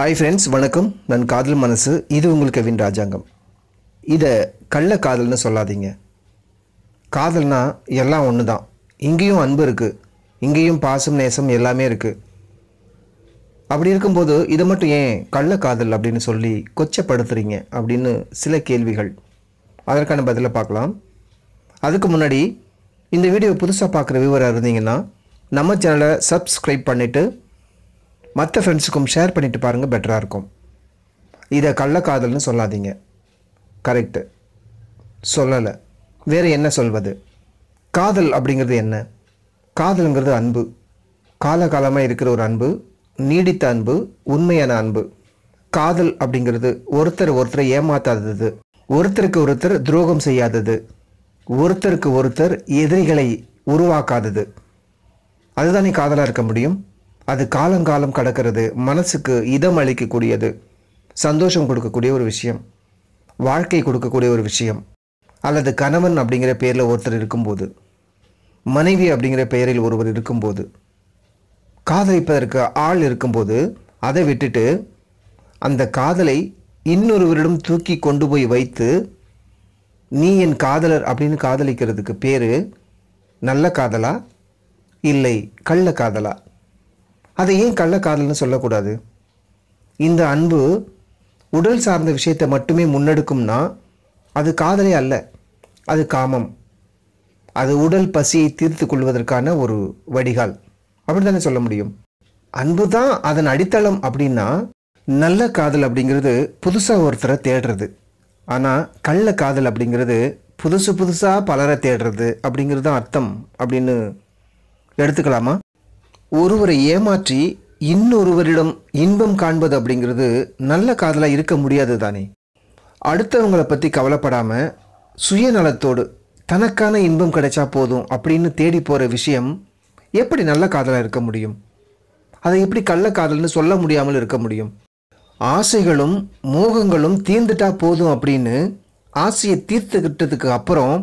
hi friends வணக்கம் நான் காதல் மனசு இது உங்களுக்கு வின் ராஜாங்கம் இதை கள்ள காதல்னு சொல்லாதீங்க காதல்னா எல்லாம் ஒன்று தான் இங்கேயும் அன்பு இருக்குது இங்கேயும் பாசம் நேசம் எல்லாமே இருக்குது அப்படி இருக்கும்போது இதை மட்டும் ஏன் கள்ள காதல் அப்படின்னு சொல்லி கொச்சப்படுத்துகிறீங்க அப்படின்னு சில கேள்விகள் அதற்கான பதிலை பார்க்கலாம் அதுக்கு முன்னாடி இந்த வீடியோ புதுசாக பார்க்குற விவரம் இருந்தீங்கன்னா நம்ம சேனலை சப்ஸ்கிரைப் பண்ணிவிட்டு மற்ற ஃப்ரெண்ட்ஸுக்கும் ஷேர் பண்ணிட்டு பாருங்கள் பெட்டராக இருக்கும் இதை கள்ளக்காதல்னு சொல்லாதீங்க கரெக்டு சொல்லலை வேறு என்ன சொல்வது காதல் அப்படிங்கிறது என்ன காதலுங்கிறது அன்பு காலகாலமாக இருக்கிற ஒரு அன்பு நீடித்த அன்பு உண்மையான அன்பு காதல் அப்படிங்கிறது ஒருத்தர் ஒருத்தரை ஏமாத்தாதது ஒருத்தருக்கு ஒருத்தர் துரோகம் செய்யாதது ஒருத்தருக்கு ஒருத்தர் எதிரிகளை உருவாக்காதது அதுதானே காதலாக இருக்க முடியும் அது காலங்காலம் கடக்கிறது மனசுக்கு இதம் அளிக்கக்கூடியது சந்தோஷம் கொடுக்கக்கூடிய ஒரு விஷயம் வாழ்க்கை கொடுக்கக்கூடிய ஒரு விஷயம் அல்லது கணவன் அப்படிங்கிற பேரில் ஒருத்தர் இருக்கும்போது மனைவி அப்படிங்கிற பெயரில் ஒருவர் இருக்கும்போது காதலிப்பதற்கு ஆள் இருக்கும்போது அதை விட்டுட்டு அந்த காதலை இன்னொருவரிடம் தூக்கி கொண்டு போய் வைத்து நீ என் காதலர் அப்படின்னு காதலிக்கிறதுக்கு பேர் நல்ல காதலா இல்லை கள்ள காதலா அதை ஏன் கள்ளக்காதல்னு சொல்லக்கூடாது இந்த அன்பு உடல் சார்ந்த விஷயத்தை மட்டுமே முன்னெடுக்கும்னா அது காதலே அல்ல அது காமம் அது உடல் பசியை தீர்த்து கொள்வதற்கான ஒரு வடிகால் அப்படி தானே சொல்ல முடியும் அன்பு தான் அதன் அடித்தளம் அப்படின்னா நல்ல காதல் அப்படிங்கிறது புதுசாக ஒருத்தரை தேடுறது ஆனால் கள்ள காதல் அப்படிங்கிறது புதுசு புதுசாக பலரை தேடுறது அப்படிங்கிறது தான் அர்த்தம் அப்படின்னு எடுத்துக்கலாமா ஒருவரை ஏமாற்றி இன்னொருவரிடம் இன்பம் காண்பது அப்படிங்கிறது நல்ல காதலாக இருக்க முடியாது தானே அடுத்தவங்களை பற்றி கவலைப்படாமல் சுயநலத்தோடு தனக்கான இன்பம் கிடைச்சா போதும் அப்படின்னு தேடி போகிற விஷயம் எப்படி நல்ல காதலாக இருக்க முடியும் அதை எப்படி கள்ள காதல்னு சொல்ல முடியாமல் இருக்க முடியும் ஆசைகளும் மோகங்களும் தீர்ந்துட்டா போதும் அப்படின்னு ஆசையை தீர்த்துக்கிட்டதுக்கு அப்புறம்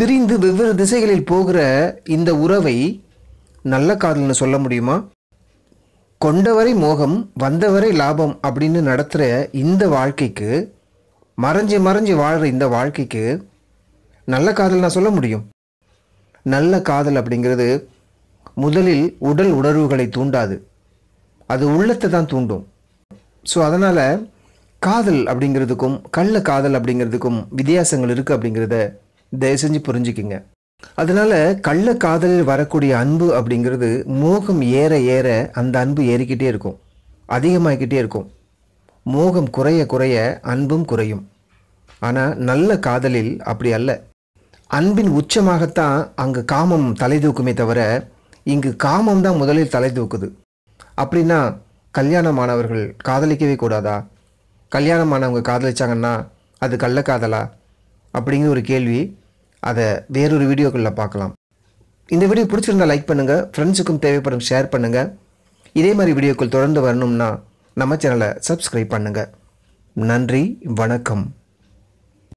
பிரிந்து வெவ்வேறு திசைகளில் போகிற இந்த உறவை நல்ல காதல்னு சொல்ல முடியுமா கொண்டவரை மோகம் வந்தவரை லாபம் அப்படின்னு நடத்துகிற இந்த வாழ்க்கைக்கு மறைஞ்சு மறைஞ்சு வாழ்கிற இந்த வாழ்க்கைக்கு நல்ல காதல் நான் சொல்ல முடியும் நல்ல காதல் அப்படிங்கிறது முதலில் உடல் உணர்வுகளை தூண்டாது அது உள்ளத்தை தான் தூண்டும் ஸோ அதனால் காதல் அப்படிங்கிறதுக்கும் கள்ள காதல் அப்படிங்கிறதுக்கும் வித்தியாசங்கள் இருக்குது அப்படிங்கிறத தயவு செஞ்சு புரிஞ்சுக்கிங்க அதனால கள்ள காதலில் வரக்கூடிய அன்பு அப்படிங்கிறது மோகம் ஏற ஏற அந்த அன்பு ஏறிக்கிட்டே இருக்கும் அதிகமாகிக்கிட்டே இருக்கும் மோகம் குறைய குறைய அன்பும் குறையும் ஆனால் நல்ல காதலில் அப்படி அல்ல அன்பின் உச்சமாகத்தான் அங்கு காமம் தலை தூக்குமே தவிர இங்கு காமம் தான் முதலில் தலை தூக்குது அப்படின்னா கல்யாணமானவர்கள் காதலிக்கவே கூடாதா கல்யாணமானவங்க காதலிச்சாங்கன்னா அது கள்ளக்காதலா அப்படிங்கிற ஒரு கேள்வி அதை வேறொரு வீடியோக்களில் பார்க்கலாம் இந்த வீடியோ பிடிச்சிருந்தா லைக் பண்ணுங்கள் ஃப்ரெண்ட்ஸுக்கும் தேவைப்படும் ஷேர் பண்ணுங்கள் இதே மாதிரி வீடியோக்கள் தொடர்ந்து வரணும்னா நம்ம சேனலை சப்ஸ்கிரைப் பண்ணுங்கள் நன்றி வணக்கம்